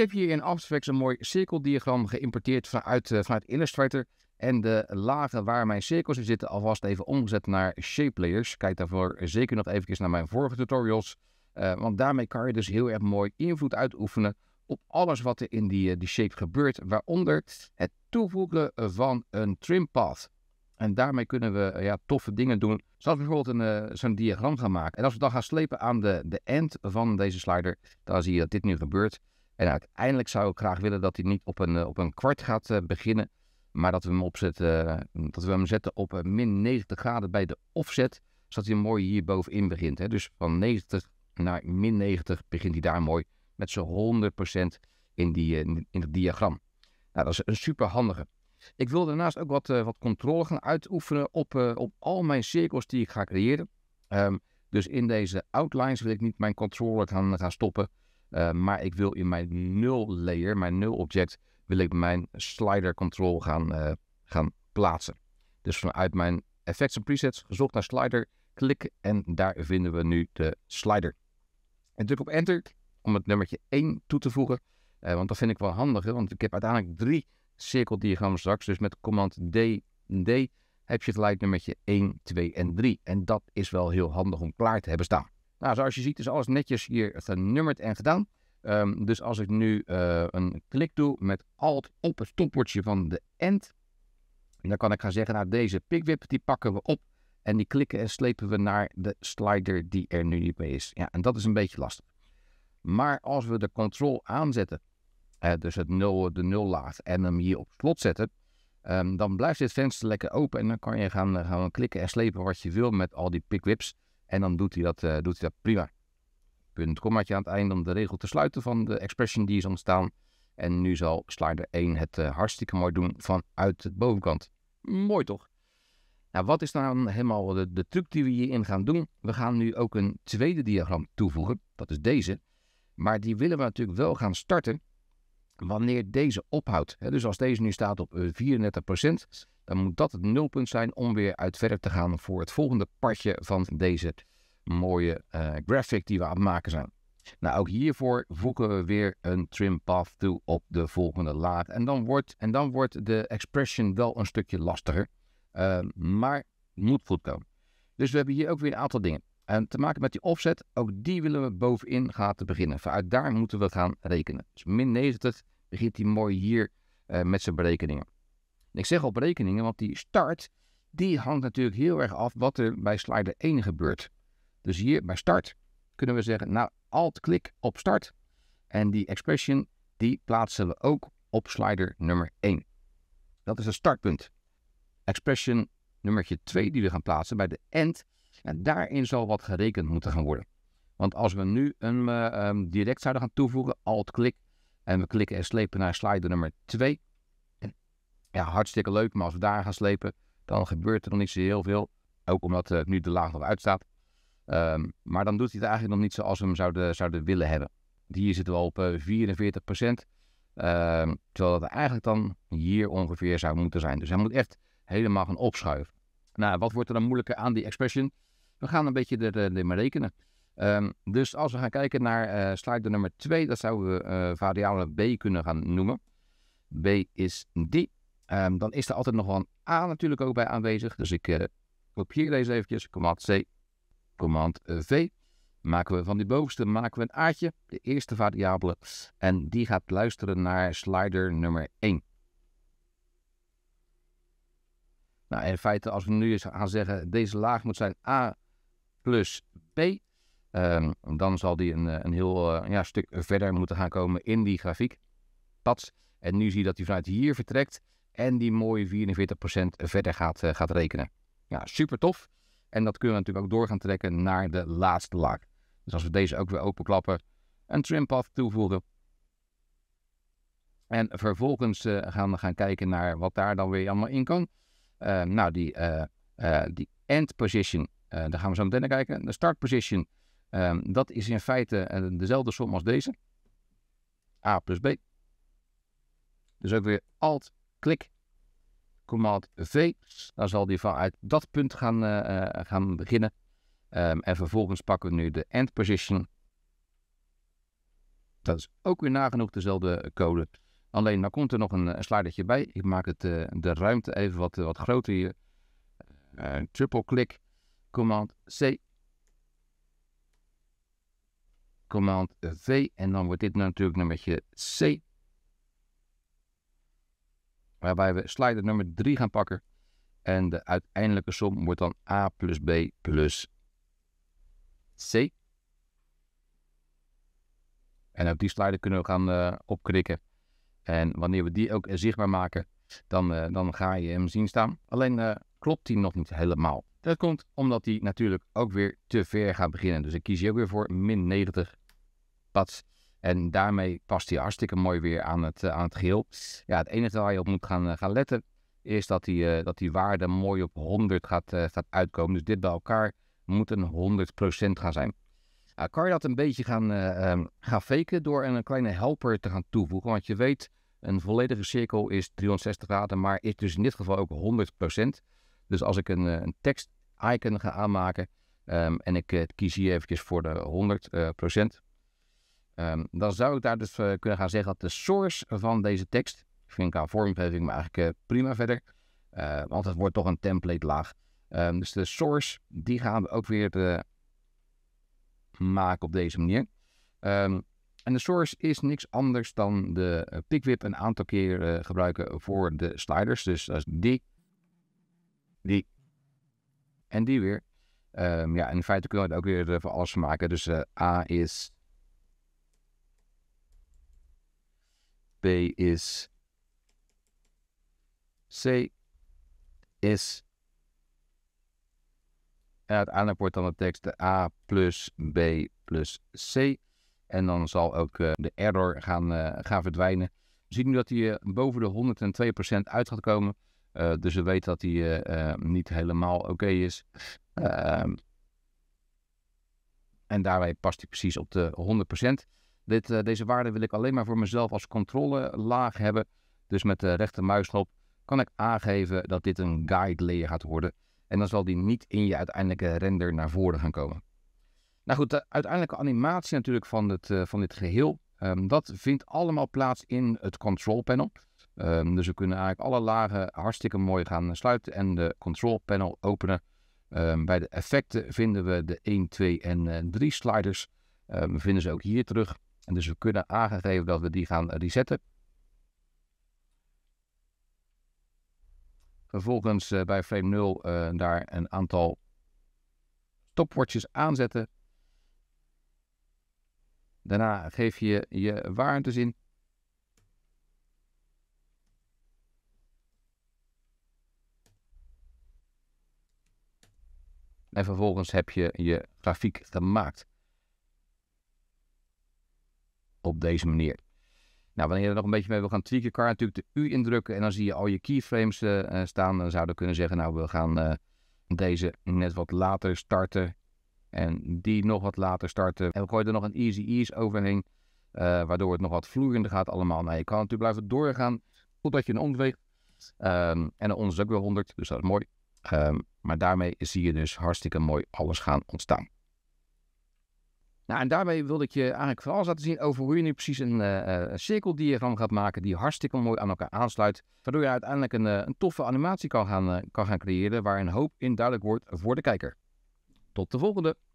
heb hier in After Effects een mooi cirkeldiagram geïmporteerd vanuit, eh, vanuit Illustrator. En de lagen waar mijn cirkels in zitten alvast even omgezet naar shape layers. Kijk daarvoor zeker nog even naar mijn vorige tutorials. Eh, want daarmee kan je dus heel erg mooi invloed uitoefenen op alles wat er in die, eh, die shape gebeurt. Waaronder het toevoegen van een trim path. En daarmee kunnen we ja, toffe dingen doen. Zoals bijvoorbeeld uh, zo'n diagram gaan maken. En als we dan gaan slepen aan de, de end van deze slider, dan zie je dat dit nu gebeurt. En uiteindelijk zou ik graag willen dat hij niet op een, eh, op een kwart gaat eh, beginnen. Maar dat we hem opzetten, eh, dat we hem zetten op min 90 graden bij de offset. Zodat hij mooi hier bovenin begint. Hè. Dus van 90 naar min 90 begint hij daar mooi met zo'n 100% in, die, in het diagram. Nou, dat is een super handige. Ik wil daarnaast ook wat, wat controle gaan uitoefenen op, op al mijn cirkels die ik ga creëren. Ehm, dus in deze outlines wil ik niet mijn controller gaan, gaan stoppen. Eh, maar ik wil in mijn nul layer, mijn nul object, wil ik mijn slider control gaan, eh, gaan plaatsen. Dus vanuit mijn effects en presets, gezocht naar slider, klik en daar vinden we nu de slider. En druk op enter om het nummertje 1 toe te voegen. Eh, want dat vind ik wel handig, hè? want ik heb uiteindelijk drie cirkeldiagrammen straks. Dus met command D, D heb je gelijk nummertje 1, 2 en 3. En dat is wel heel handig om klaar te hebben staan. Nou, zoals je ziet is alles netjes hier genummerd en gedaan. Ehm, dus als ik nu eh, een klik doe met Alt op het stopwoordje van de end, dan kan ik gaan zeggen, nou deze pikwip die pakken we op en die klikken en slepen we naar de slider die er nu niet meer is. Ja, en dat is een beetje lastig. Maar als we de control aanzetten, eh, dus het nul, de nullaag en hem hier op slot zetten, ehm, dan blijft dit venster lekker open en dan kan je gaan, eh, gaan klikken en slepen wat je wil met al die pickwips. En dan doet hij dat, uh, doet hij dat prima. Punt, kommaatje aan het einde om de regel te sluiten van de expression die is ontstaan. En nu zal slider 1 het eh, hartstikke mooi doen vanuit de bovenkant. Mooi toch? Nou, wat is dan nou helemaal de, de, truc die we hierin gaan doen? We gaan nu ook een tweede diagram toevoegen. Dat is deze. Maar die willen we natuurlijk wel gaan starten wanneer deze ophoudt. dus als deze nu staat op 34%, eh, dan moet dat het nulpunt zijn om weer uit verder te gaan voor het volgende partje van deze mooie uh, graphic die we aan het maken zijn. Nou, ook hiervoor voegen we weer een trim path toe op de volgende laag. En dan wordt, en dan wordt de expression wel een stukje lastiger. Eh, maar moet goed komen. Dus we hebben hier ook weer een aantal dingen. En ehm, te maken met die offset, ook die willen we bovenin gaan te beginnen. Vanuit daar moeten we gaan rekenen. Dus min 90 begint hij mooi hier eh, met zijn berekeningen. ik zeg al berekeningen, want die start, die hangt natuurlijk heel erg af wat er bij slider 1 gebeurt. Dus hier bij start kunnen we zeggen, nou, alt-klik op start. En die expression, die plaatsen we ook op slider nummer 1. Dat is het startpunt. Expression nummertje 2 die we gaan plaatsen bij de end en daarin zal wat gerekend moeten gaan worden. Want als we nu een eh, ehm, direct zouden gaan toevoegen, alt-klik, en we klikken en slepen naar slide nummer 2. Ja, hartstikke leuk, maar als we daar gaan slepen, dan gebeurt er nog niet zo heel veel. Ook omdat eh, nu de laag nog uitstaat. Ehm, maar dan doet hij het eigenlijk nog niet zoals we hem zouden, zouden willen hebben. Hier zitten we op 44 eh, ehm, terwijl dat eigenlijk dan hier ongeveer zou moeten zijn. Dus hij moet echt helemaal gaan opschuiven. Nou, wat wordt er dan moeilijker aan die expression? we gaan een beetje eh, erin rekenen. Ehm, dus als we gaan kijken naar eh, slider nummer 2, dat zouden we eh, variabele B kunnen gaan noemen. B is die. Ehm, dan is er altijd nog wel een A natuurlijk ook bij aanwezig. Dus ik uh, kopieer deze eventjes. Command C, Command V. Maken we van die bovenste maken we een A'tje, de eerste variabele. En die gaat luisteren naar slider nummer 1. Nou, in feite, als we nu eens gaan zeggen, deze laag moet zijn A plus P. Ehm, dan zal die een, eh, een heel eh, ja, stuk verder moeten gaan komen in die grafiek. Pats. En nu zie je dat hij vanuit hier vertrekt en die mooie 44% verder gaat, eh, gaat rekenen. Ja, super tof. En dat kunnen we natuurlijk ook door gaan trekken naar de laatste laag. Dus als we deze ook weer openklappen, een path toevoegen. En vervolgens gaan we gaan kijken naar wat daar dan weer allemaal in kan. Ehm, nou, die, die end position uh, daar gaan we zo meteen naar kijken. De start position, ehm, dat is in feite eh, dezelfde som als deze. A plus B. Dus ook weer Alt, klik, Command V. Dan zal die vanuit dat punt gaan, eh, gaan beginnen. Ehm, en vervolgens pakken we nu de end position. Dat is ook weer nagenoeg dezelfde code. Alleen dan komt er nog een, een slidertje bij. Ik maak het, de ruimte even wat, wat groter hier. triple klik command C, command V en dan wordt dit natuurlijk nummertje C. Waarbij we slider nummer 3 gaan pakken en de uiteindelijke som wordt dan A plus B plus C. En op die slider kunnen we gaan eh, opkrikken. En wanneer we die ook eh, zichtbaar maken, dan, eh, dan ga je hem zien staan. Alleen klopt die nog niet helemaal. Dat komt omdat die natuurlijk ook weer te ver gaat beginnen. Dus ik kies hier ook weer voor min 90 pads. En daarmee past hij hartstikke mooi weer aan het, eh, aan het geheel. Ja, het enige waar je op moet gaan, eh, gaan letten is dat die, eh, dat die waarde mooi op 100 gaat, gaat uitkomen. Dus dit bij elkaar moet een 100% gaan zijn. Nou, kan je dat een beetje gaan, ehm, gaan faken door een kleine helper te gaan toevoegen? Want je weet, een volledige cirkel is 360 graden, maar is dus in dit geval ook 100%. Dus als ik een, eh, een tekst-icon ga aanmaken ehm, en ik eh, kies hier eventjes voor de 100%, um, eh, ehm, dan zou ik daar dus kunnen gaan zeggen dat de source van deze tekst, vind ik aan vormgeving, maar eigenlijk prima verder, want het wordt toch een template laag. Ehm, dus de source, die gaan we ook weer maken op deze manier. en de source is niks anders dan de Pick Whip een aantal keer gebruiken voor de sliders. Dus als die die. En die weer. Um, ja, in feite kunnen we het ook weer eh, voor alles maken. Dus eh, A is. B is. C is. En uiteindelijk wordt dan de tekst A plus B plus C. En dan zal ook eh, de error gaan, gaan verdwijnen. We zien nu dat hij boven de 102% uit gaat komen. Eh, dus we weten dat hij eh, eh, niet helemaal oké is. Ehm, en daarbij past hij precies op de 100%. Dit, deze waarde wil ik alleen maar voor mezelf als laag hebben. Dus met de rechter kan ik aangeven dat dit een guide layer gaat worden. En dan zal die niet in je uiteindelijke render naar voren gaan komen. Nou goed, de uiteindelijke animatie natuurlijk van, het, van dit geheel. Ehm, dat vindt allemaal plaats in het control panel. Ehm, dus we kunnen eigenlijk alle lagen hartstikke mooi gaan eh, sluiten en de control panel openen. Ehm, bij de effecten vinden we de 1, 2 en 3 eh, sliders. Ehm, we vinden ze ook hier terug. En dus we kunnen aangegeven dat we die gaan resetten. Vervolgens eh, bij frame 0 daar een aantal stopwatches aanzetten. Daarna geef je je waardes in. En vervolgens heb je je grafiek gemaakt. Op deze manier. Nou, wanneer je er nog een beetje mee wil gaan tweaken, kan natuurlijk de U indrukken en dan zie je al je keyframes eh, eh, staan. Dan zouden we kunnen zeggen, nou we gaan eh, deze net wat later starten en die nog wat later starten. En we gooien er nog een easy ease overheen, waardoor het nog wat vloeiender gaat allemaal. Nou, je kan natuurlijk blijven doorgaan dat je een omweegt. Ehm, en de onderzoek wel weer 100, dus dat is mooi. Ehm, maar daarmee zie je dus hartstikke mooi alles gaan ontstaan. Nou, en daarmee wilde ik je eigenlijk vooral alles laten zien over hoe je nu precies eh, eh, een, cirkeldiagram gaat maken die hartstikke mooi aan elkaar aansluit. Waardoor je uiteindelijk een, eh, een toffe animatie kan gaan, kan gaan creëren waar een hoop in duidelijk wordt voor de kijker. Tot de volgende!